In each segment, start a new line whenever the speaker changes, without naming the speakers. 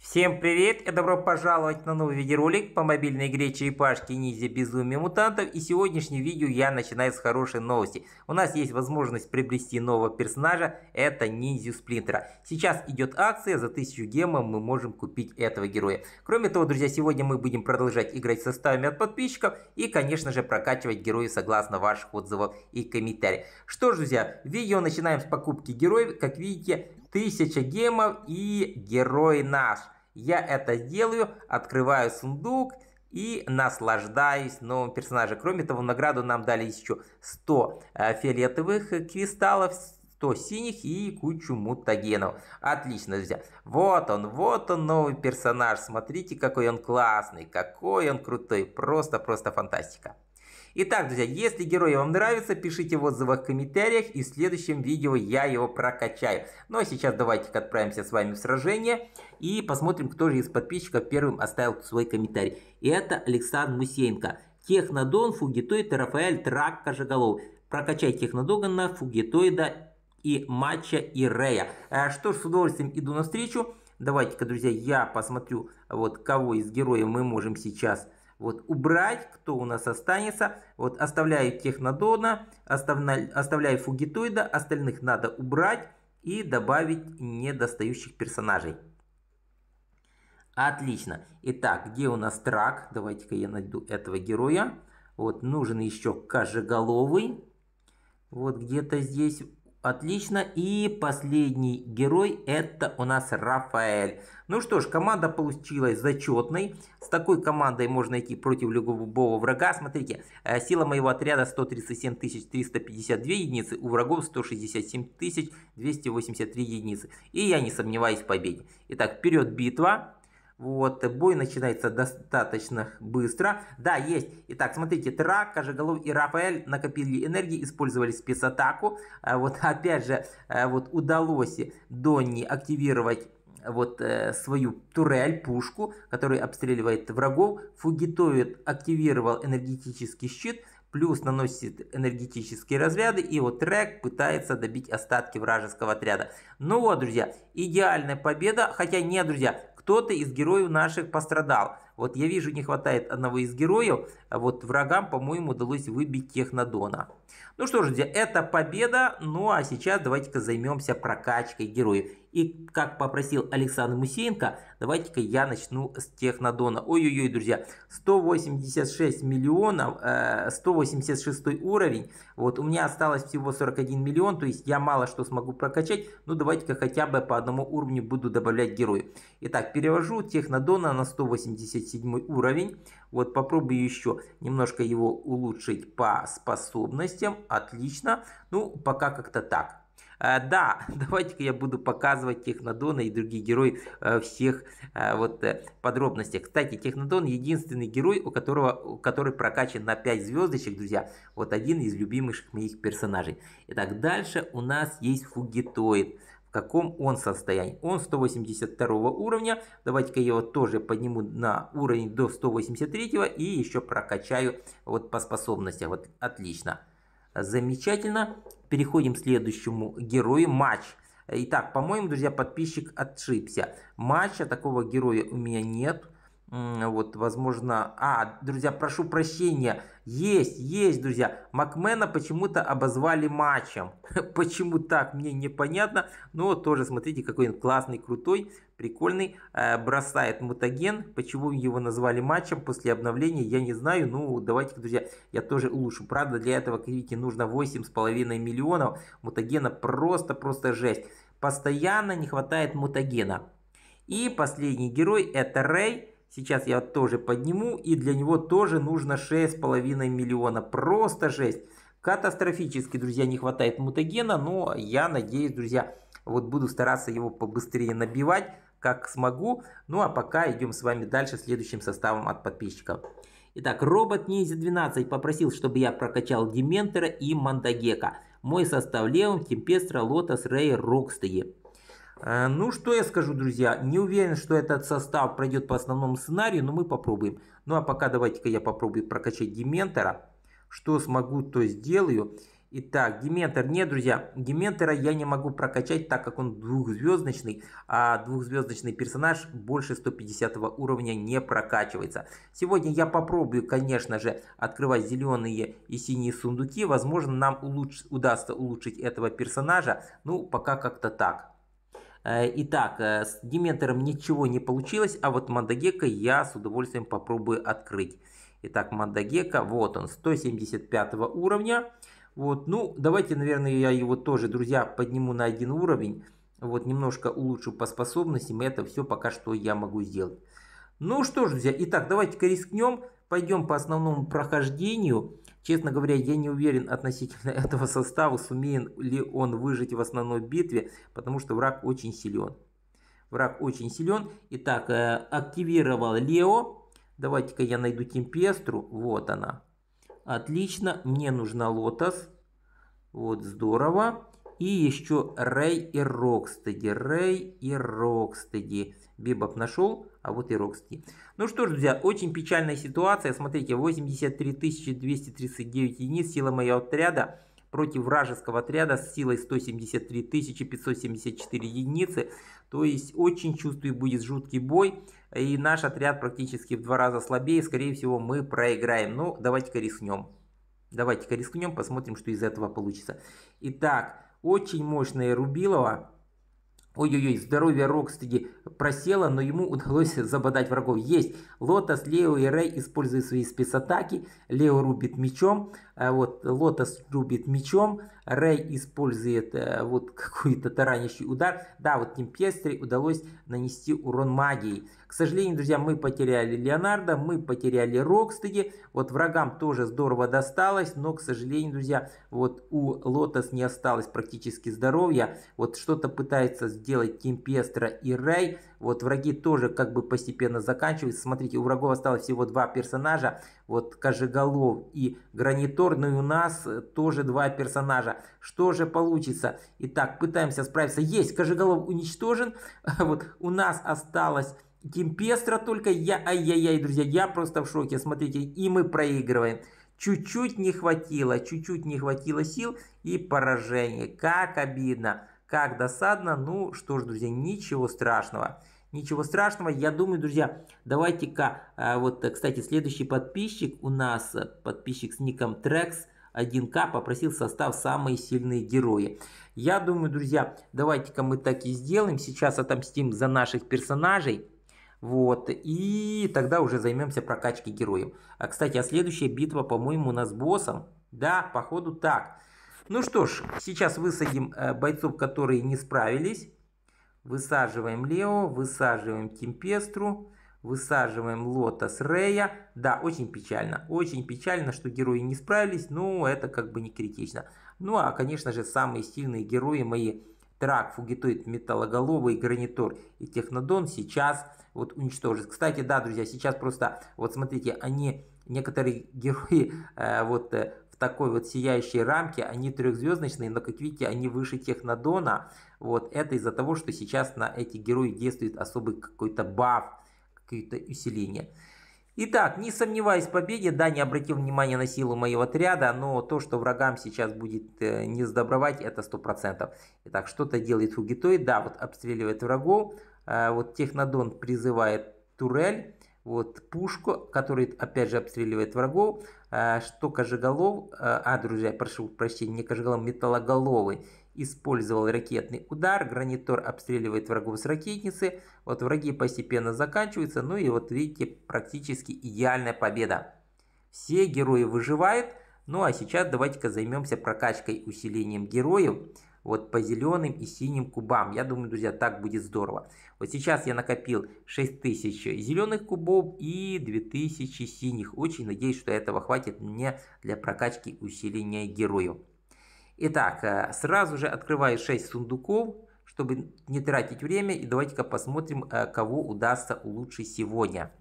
Всем привет и добро пожаловать на новый видеоролик по мобильной игре Черепашки Ниндзя Безумие Мутантов. И сегодняшнее видео я начинаю с хорошей новости. У нас есть возможность приобрести нового персонажа, это Ниндзю Сплинтера. Сейчас идет акция, за 1000 гемов мы можем купить этого героя. Кроме того, друзья, сегодня мы будем продолжать играть составами от подписчиков и, конечно же, прокачивать героев согласно ваших отзывов и комментариев. Что ж, друзья, видео начинаем с покупки героев. Как видите, 1000 гемов и герой наш. Я это делаю, открываю сундук и наслаждаюсь новым персонажем. Кроме того, награду нам дали еще 100 э, фиолетовых кристаллов, 100 синих и кучу мутагенов. Отлично, друзья. Вот он, вот он новый персонаж. Смотрите, какой он классный, какой он крутой. Просто-просто фантастика. Итак, друзья, если герой вам нравится, пишите в отзывах, комментариях, и в следующем видео я его прокачаю. Ну а сейчас давайте-ка отправимся с вами в сражение и посмотрим, кто же из подписчиков первым оставил свой комментарий. И это Александр Мусеенко. Технодон, Фугитоид, Рафаэль, Трак, Кожеголов. Прокачай Технодогана, Фугитоида и Матча и Рея. А, что ж, с удовольствием иду навстречу. Давайте-ка, друзья, я посмотрю, вот кого из героев мы можем сейчас вот убрать, кто у нас останется. Вот оставляю технодона, оставляю, фугитоида, остальных надо убрать и добавить недостающих персонажей. Отлично. Итак, где у нас трак? Давайте-ка я найду этого героя. Вот, нужен еще кожеголовый. Вот где-то здесь Отлично. И последний герой это у нас Рафаэль. Ну что ж, команда получилась зачетной. С такой командой можно идти против любого врага. Смотрите, э, сила моего отряда 137 352 единицы, у врагов 167 283 единицы. И я не сомневаюсь в победе. Итак, вперед битва. Вот, бой начинается достаточно быстро. Да, есть. Итак, смотрите, Трак, Кожеголов и Рафаэль накопили энергии, использовали спецатаку. А вот, опять же, а вот удалось Донни активировать э, вот э, свою турель, пушку, который обстреливает врагов. Фугитоид активировал энергетический щит, плюс наносит энергетические разряды, и вот трек пытается добить остатки вражеского отряда. Ну вот, друзья, идеальная победа, хотя нет, друзья, кто-то из героев наших пострадал. Вот я вижу, не хватает одного из героев. А вот врагам, по-моему, удалось выбить Технодона. Ну что ж, друзья, это победа. Ну а сейчас давайте-ка займемся прокачкой героев. И как попросил Александр Мусеенко, давайте-ка я начну с Технодона. Ой-ой-ой, друзья, 186 миллионов, 186 э, уровень. Вот у меня осталось всего 41 миллион, то есть я мало что смогу прокачать. Ну давайте-ка хотя бы по одному уровню буду добавлять героев. Итак, перевожу Технодона на 187 уровень. Вот попробую еще немножко его улучшить по способностям. Отлично. Ну, пока как-то так. Э, да, давайте-ка я буду показывать Технодона и другие герои э, всех э, вот подробностях. Кстати, Технодон единственный герой, у которого, который прокачан на 5 звездочек, друзья. Вот один из любимых моих персонажей. Итак, дальше у нас есть фугитоид. В каком он состоянии. Он 182 уровня. Давайте-ка я его тоже подниму на уровень до 183 и еще прокачаю вот по способностям. Вот отлично. Замечательно. Переходим к следующему герою. Матч. Итак, по-моему, друзья, подписчик отшибся. Матча такого героя у меня нет вот, возможно... А, друзья, прошу прощения. Есть, есть, друзья. Макмена почему-то обозвали матчем. Почему так, мне непонятно. Но тоже, смотрите, какой он классный, крутой, прикольный. Э, бросает мутаген. Почему его назвали матчем после обновления, я не знаю. Ну, давайте, друзья, я тоже улучшу. Правда, для этого, видите, нужно 8,5 миллионов. Мутагена просто-просто жесть. Постоянно не хватает мутагена. И последний герой это Рэй. Сейчас я тоже подниму, и для него тоже нужно 6,5 миллиона, просто 6. Катастрофически, друзья, не хватает мутагена, но я надеюсь, друзья, вот буду стараться его побыстрее набивать, как смогу. Ну а пока идем с вами дальше следующим составом от подписчиков. Итак, робот Ниндзя 12 попросил, чтобы я прокачал Дементора и Мандагека. Мой состав Леон, Темпестра, Лотос, Рей, Рокстеги. Э, ну, что я скажу, друзья, не уверен, что этот состав пройдет по основному сценарию, но мы попробуем. Ну, а пока давайте-ка я попробую прокачать Дементора. Что смогу, то сделаю. Итак, Дементор, нет, друзья, Дементора я не могу прокачать, так как он двухзвездочный, а двухзвездочный персонаж больше 150 уровня не прокачивается. Сегодня я попробую, конечно же, открывать зеленые и синие сундуки, возможно, нам улучш удастся улучшить этого персонажа, ну, пока как-то так. Э, итак, э, с Диметром ничего не получилось, а вот Мандагека я с удовольствием попробую открыть. Итак, Мандагека, вот он, 175 уровня. Вот, ну, давайте, наверное, я его тоже, друзья, подниму на один уровень. Вот, немножко улучшу по способностям, это все пока что я могу сделать. Ну что ж, друзья, итак, давайте-ка рискнем, пойдем по основному прохождению. Честно говоря, я не уверен относительно этого состава, сумеет ли он выжить в основной битве, потому что враг очень силен. Враг очень силен. Итак, э, активировал Лео. Давайте-ка я найду Темпестру. Вот она. Отлично, мне нужна Лотос. Вот, здорово. И еще Рэй и Рокстеди. Рэй и Рокстеди. Бибоп нашел, а вот и Рокстеди. Ну что ж, друзья, очень печальная ситуация. Смотрите, 83 239 единиц сила моего отряда против вражеского отряда с силой 173 574 единицы. То есть очень чувствую будет жуткий бой. И наш отряд практически в два раза слабее. Скорее всего мы проиграем. Но ну, давайте-ка рискнем. Давайте-ка рискнем, посмотрим, что из этого получится. Итак, очень мощное рубилово Ой-ой-ой, здоровье Рокстеди просело, но ему удалось забодать врагов. Есть. Лотос, Лео и Рэй используют свои спецатаки. Лео рубит мечом. А вот Лотос рубит мечом, Рэй использует э, вот какой-то таранящий удар. Да, вот Тимпестри удалось нанести урон магии. К сожалению, друзья, мы потеряли Леонардо, мы потеряли Рокстеди. Вот врагам тоже здорово досталось, но, к сожалению, друзья, вот у Лотос не осталось практически здоровья. Вот что-то пытается сделать Тимпестра и Рэй. Вот враги тоже как бы постепенно заканчиваются. Смотрите, у врагов осталось всего два персонажа вот Кожеголов и Граниторный ну у нас э, тоже два персонажа. Что же получится? Итак, пытаемся справиться. Есть, Кожеголов уничтожен, вот у нас осталось... Темпестра только я, ай-яй-яй, друзья, я просто в шоке, смотрите, и мы проигрываем. Чуть-чуть не хватило, чуть-чуть не хватило сил и поражение. Как обидно, как досадно, ну что ж, друзья, ничего страшного. Ничего страшного, я думаю, друзья, давайте-ка, э, вот, э, кстати, следующий подписчик у нас, э, подписчик с ником Trex, 1К попросил состав «Самые сильные герои». Я думаю, друзья, давайте-ка мы так и сделаем. Сейчас отомстим за наших персонажей. Вот, и тогда уже займемся прокачкой героев. А, кстати, а следующая битва, по-моему, у нас с боссом. Да, походу так. Ну что ж, сейчас высадим бойцов, которые не справились. Высаживаем Лео, высаживаем Темпестру, высаживаем Лотос Рея. Да, очень печально, очень печально, что герои не справились, но это как бы не критично. Ну а, конечно же, самые сильные герои мои Трак, Фугитоид, Металлоголовый, Гранитор и Технодон сейчас вот уничтожат. Кстати, да, друзья, сейчас просто, вот смотрите, они, некоторые герои, э, вот э, такой вот сияющей рамке, они трехзвездочные, но как видите, они выше Технодона. Вот это из-за того, что сейчас на эти герои действует особый какой-то баф, какое-то усиление. Итак, не сомневаясь в победе, да, не обратил внимания на силу моего отряда, но то, что врагам сейчас будет э, не сдобровать, это процентов. Итак, что-то делает Фугитой, да, вот обстреливает врагов, э, вот Технодон призывает турель, вот пушку, который опять же обстреливает врагов, э, что Кожеголов, э, а, друзья, прошу прощения, не Кожеголов, Металлоголовый, использовал ракетный удар, гранитор обстреливает врагов с ракетницы, вот враги постепенно заканчиваются, ну и вот видите, практически идеальная победа. Все герои выживают, ну а сейчас давайте-ка займемся прокачкой усилением героев вот по зеленым и синим кубам. Я думаю, друзья, так будет здорово. Вот сейчас я накопил 6000 зеленых кубов и 2000 синих. Очень надеюсь, что этого хватит мне для прокачки усиления героев. Итак, э, сразу же открываю 6 сундуков, чтобы не тратить время. И давайте-ка посмотрим, э, кого удастся улучшить сегодня.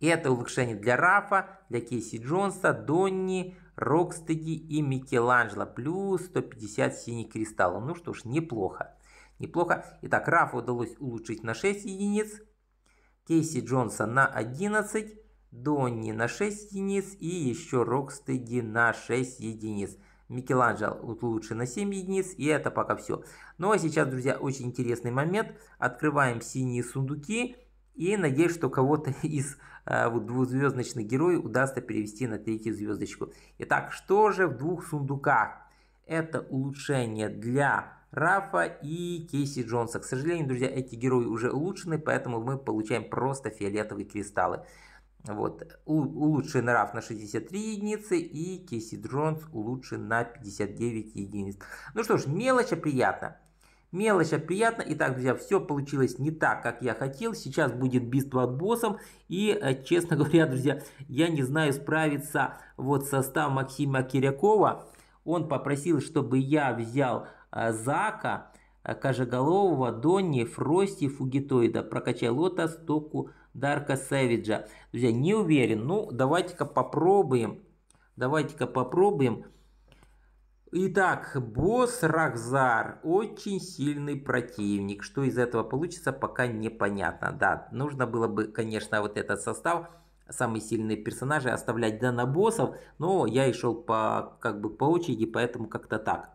Это улучшение для Рафа, для Кейси Джонса, Донни, Рокстеди и Микеланджело. Плюс 150 синих кристаллов. Ну что ж, неплохо. Неплохо. Итак, Рафу удалось улучшить на 6 единиц. Кейси Джонса на 11. Донни на 6 единиц. И еще Рокстеди на 6 единиц. Микеланджело лучше на 7 единиц, и это пока все. Ну а сейчас, друзья, очень интересный момент. Открываем синие сундуки, и надеюсь, что кого-то из Э, вот двухзвездочный герой удастся перевести на третью звездочку. Итак, что же в двух сундуках? Это улучшение для Рафа и Кейси Джонса. К сожалению, друзья, эти герои уже улучшены, поэтому мы получаем просто фиолетовые кристаллы. Вот. улучшен Раф на 63 единицы и Кейси Джонс улучшен на 59 единиц. Ну что ж, мелочь, а приятно. Мелочь от а приятно. Итак, друзья, все получилось не так, как я хотел. Сейчас будет битва от боссом. И, э, честно говоря, друзья, я не знаю справиться вот со состав Максима Кирякова. Он попросил, чтобы я взял э, Зака, э, Кожеголового, Донни, Фрости, Фугитоида, прокачай Лота, Стоку, Дарка, Сэвиджа. Друзья, не уверен. Ну, давайте-ка попробуем. Давайте-ка попробуем. Итак, босс Рахзар очень сильный противник. Что из этого получится, пока непонятно. Да, нужно было бы, конечно, вот этот состав самые сильные персонажи оставлять да на боссов, но я и шел по, как бы по очереди, поэтому как-то так.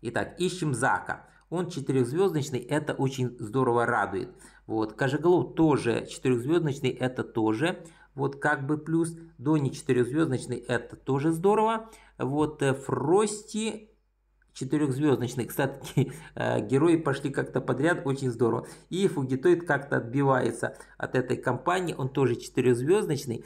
Итак, ищем Зака. Он четырехзвездочный, это очень здорово радует. Вот, Кожеголов тоже четырехзвездочный, это тоже. Вот как бы плюс. Дони четырехзвездочный, это тоже здорово. Вот э, Фрости четырехзвездочный. Кстати, э, герои пошли как-то подряд, очень здорово. И Фугитоид как-то отбивается от этой компании, он тоже четырехзвездочный.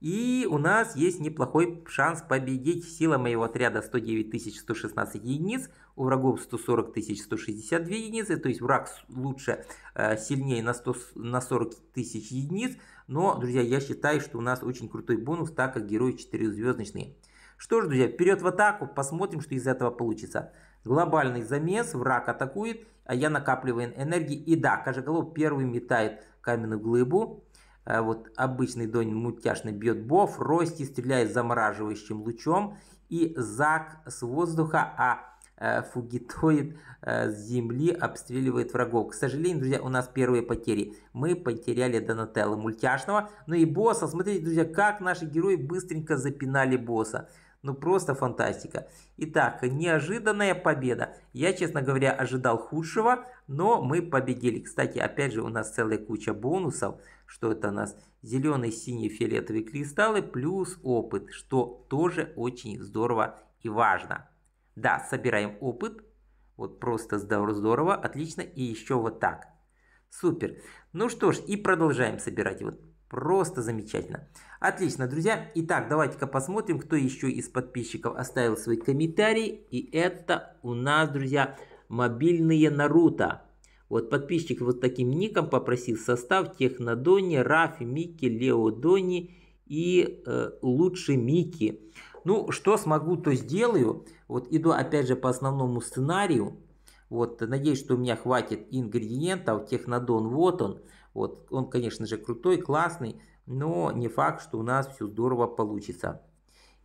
И у нас есть неплохой шанс победить. Сила моего отряда 109 116 единиц, у врагов 140 162 единицы, то есть враг лучше, э, сильнее на, 100, на 40 тысяч единиц. Но, друзья, я считаю, что у нас очень крутой бонус, так как герои 4-звездочные. Что ж, друзья, вперед в атаку, посмотрим, что из этого получится. Глобальный замес, враг атакует, а я накапливаю энергии. И да, Кожеголов первый метает каменную глыбу. Э, вот обычный Донин мультяшный бьет боф, Рости стреляет замораживающим лучом и Зак с воздуха, а э, фугитоид э, с земли обстреливает врагов. К сожалению, друзья, у нас первые потери. Мы потеряли Донателло мультяшного. Ну и босса, смотрите, друзья, как наши герои быстренько запинали босса. Ну просто фантастика. Итак, неожиданная победа. Я, честно говоря, ожидал худшего, но мы победили. Кстати, опять же, у нас целая куча бонусов. Что это у нас? Зеленый, синий, фиолетовый кристаллы плюс опыт, что тоже очень здорово и важно. Да, собираем опыт. Вот просто здорово, отлично. И еще вот так. Супер. Ну что ж, и продолжаем собирать. Вот Просто замечательно. Отлично, друзья. Итак, давайте-ка посмотрим, кто еще из подписчиков оставил свой комментарий. И это у нас, друзья, мобильные Наруто. Вот подписчик вот таким ником попросил состав Технодони, Рафи, Микки, Лео Дони и э, лучше Микки. Ну, что смогу, то сделаю. Вот иду опять же по основному сценарию. Вот, надеюсь, что у меня хватит ингредиентов. Технодон, вот он. Вот он, конечно же, крутой, классный, но не факт, что у нас все здорово получится.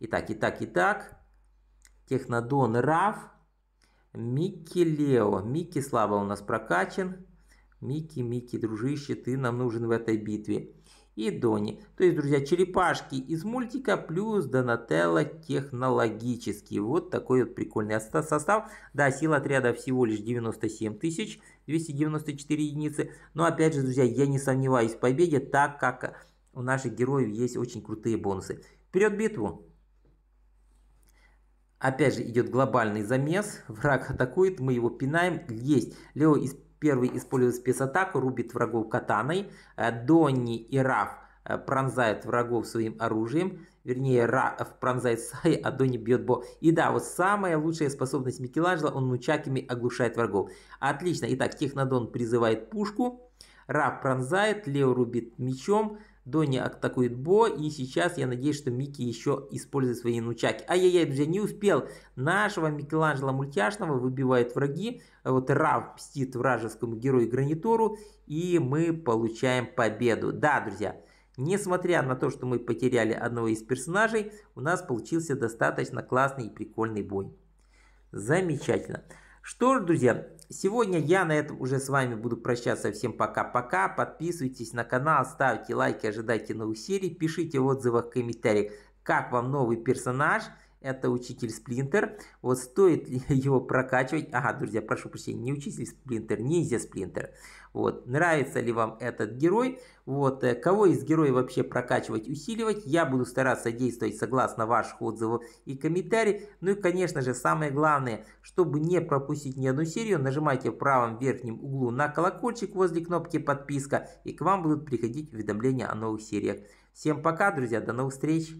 Итак, итак, итак. Технодон Раф, Микки Лео. Микки слабо у нас прокачан. Микки, Микки, дружище, ты нам нужен в этой битве. И Дони. То есть, друзья, черепашки из мультика плюс Донателло технологический. Вот такой вот прикольный состав. Да, сила отряда всего лишь 97 тысяч. 294 единицы. Но опять же, друзья, я не сомневаюсь в победе, так как у наших героев есть очень крутые бонусы. Вперед битву! Опять же идет глобальный замес, враг атакует, мы его пинаем, есть. Лео из, первый использует спецатаку, рубит врагов катаной. Э, Донни и Раф э, пронзают врагов своим оружием вернее, Ра пронзает Сай, а Донни бьет Бо. И да, вот самая лучшая способность Микеланджело, он нучаками оглушает врагов. Отлично, итак, Технодон призывает пушку, Ра пронзает, Лео рубит мечом, Донни атакует Бо, и сейчас я надеюсь, что Микки еще использует свои нучаки. Ай-яй-яй, друзья, не успел. Нашего Микеланджело мультяшного выбивают враги. А вот Ра мстит вражескому герою Гранитору, и мы получаем победу. Да, друзья, Несмотря на то, что мы потеряли одного из персонажей, у нас получился достаточно классный и прикольный бой. Замечательно. Что ж, друзья, сегодня я на этом уже с вами буду прощаться. Всем пока-пока. Подписывайтесь на канал, ставьте лайки, ожидайте новых серий. Пишите в отзывах, в комментариях, как вам новый персонаж – это учитель Сплинтер. Вот стоит ли его прокачивать? Ага, друзья, прошу прощения, не учитель Сплинтер, ниндзя Сплинтер. Вот, нравится ли вам этот герой? Вот, э, кого из героев вообще прокачивать, усиливать? Я буду стараться действовать согласно ваших отзывов и комментариев. Ну и, конечно же, самое главное, чтобы не пропустить ни одну серию, нажимайте в правом верхнем углу на колокольчик возле кнопки подписка, и к вам будут приходить уведомления о новых сериях. Всем пока, друзья, до новых встреч!